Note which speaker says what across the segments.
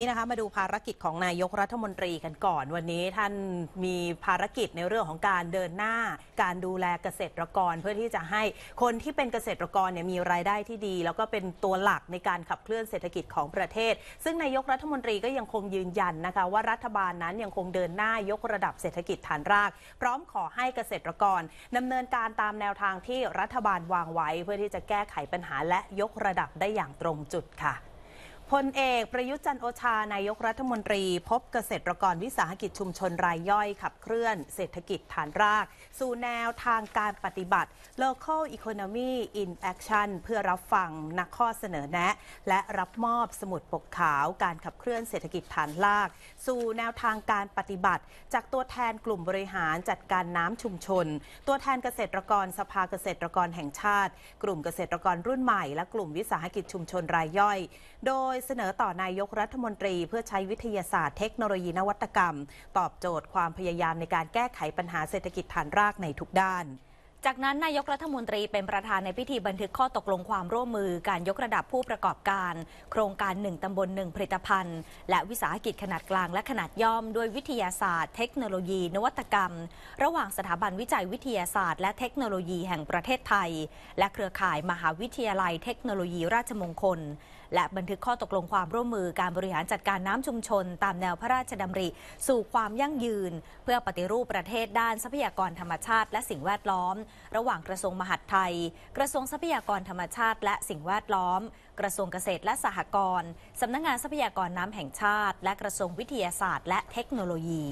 Speaker 1: นี้นะ คะ มาดูภารกิจของนายกรัฐมนตรีกันก่อนวันนี้ ท่านมีภารกิจในเรื่องของการเดินหน้า การดูแลเกษตรกรเพื่อที่จะให้คนที่เป็นเกษตรกร เนี่ย มีรายได้ที่ดี แล้วก็เป็นตัวหลักในการขับเคลื่อนเศรษฐกิจของประเทศ ซึ่งนายกรัฐมนตรีก็ยังคงยืนยันนะคะ ว่า รัฐบาลนั้นยังคงเดินหน้ายกระดับเศรษฐกิจฐานราก พร้อมขอให้เกษตรกรดำเนินการตามแนวทางที่รัฐบาลวางไว้เพื่อที่จะแก้ไขปัญหา และยกระดับได้อย่างตรงจุดค่ะพลเอก ประยุจันโอชา นายกรัฐมนตรี พบเกษตรกรวิสาหกิจชุมชนรายย่อย ขับเคลื่อนเศรษฐกิจฐานราก สู่แนวทางการปฏิบัติ local economy in action เพื่อรับฟังนักข้อเสนอแนะ และรับมอบสมุดปกขาวการขับเคลื่อนเศรษฐกิจฐานราก สู่แนวทางการปฏิบัติ จากตัวแทนกลุ่มบริหารจัดการน้ำชุมชน ตัวแทนเกษตรกรสภาเกษตรกรแห่งชาติ กลุ่มเกษตรกรรุ่นใหม่และกลุ่มวิสาหกิจชุมชนรายย่อย โดยยเสนอต่อนายกรัฐมนตรีเพื่อใช้วิทยาศาสตร์เทคโนโลยีนวัตกรรม ตอบโจทย์ความพยายามในการแก้ไขปัญหา
Speaker 2: เศรษฐกิจฐานรากในทุกด้าน จากนั้นนายกรัฐมนตรีเป็นประธานในพิธีบันทึกข้อตกลงความร่วมมือ การยกระดับผู้ประกอบการ โครงการ 1 ตำบล1ผลิตภัณฑ์ และวิสาหกิจขนาดกลาง และขนาดย่อมด้วยวิทยาศาสตร์ เทคโนโลยี นวัตกรรม ระหว่างสถาบันวิจัยวิทยาศาสตร์ และเทคโนโลยีแห่งประเทศไทย และเครือข่ายมหาวิทยาลัย เทคโนโลยีราชมงคลและบันทึกข้อตกลงความร่วมมือการบริหารจัดการน้ำชุมชนตามแนวพระราชดำริ สู่ความยั่งยืน เพื่อปฏิรูปประเทศด้านทรัพยากรธรรมชาติและสิ่งแวดล้อม ระหว่างกระทรวงมหาดไทย กระทรวงทรัพยากรธรรมชาติและสิ่งแวดล้อมกระทรวงเกษตรและสหกรณ์ สำนักงงานทรัพยากรน้ำแห่งชาติ และกระทรวงวิทยาศาสตร์ และเทคโนโลยี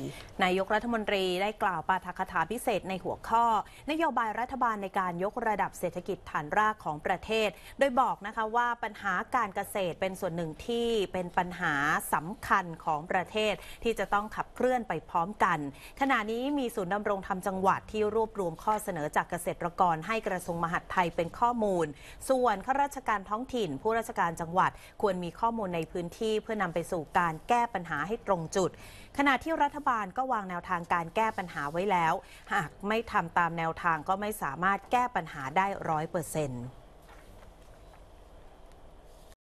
Speaker 2: นายกรัฐมนตรีได้กล่าวปาฐก
Speaker 1: ถาพิเศษในหัวข้อ นโยบายรัฐบาลในการยกระดับเศรษฐกิจฐานรากของประเทศ โดยบอกนะคะว่าปัญหาการเกษตรเป็นส่วนหนึ่งที่เป็นปัญหาสำคัญของประเทศ ที่จะต้องขับเคลื่อนไปพร้อมกัน ขณะนี้มีศูนย์ดำรงธรรมจังหวัดที่รวบรวมข้อเสนอจากเกษตรกรให้กระทรวงมหาดไทยเป็นข้อมูล ส่วนข้าราชการท้องถิ่นผู้ราชการจังหวัดควรมีข้อมูลในพื้นที่เพื่อนำไปสู่การแก้ปัญหาให้ตรงจุด ขณะที่รัฐบาลก็วางแนวทางการแก้ปัญหาไว้แล้ว หากไม่ทำตามแนวทางก็ไม่สามารถแก้ปัญหาได้ร้อยเปอร์เซ็นต์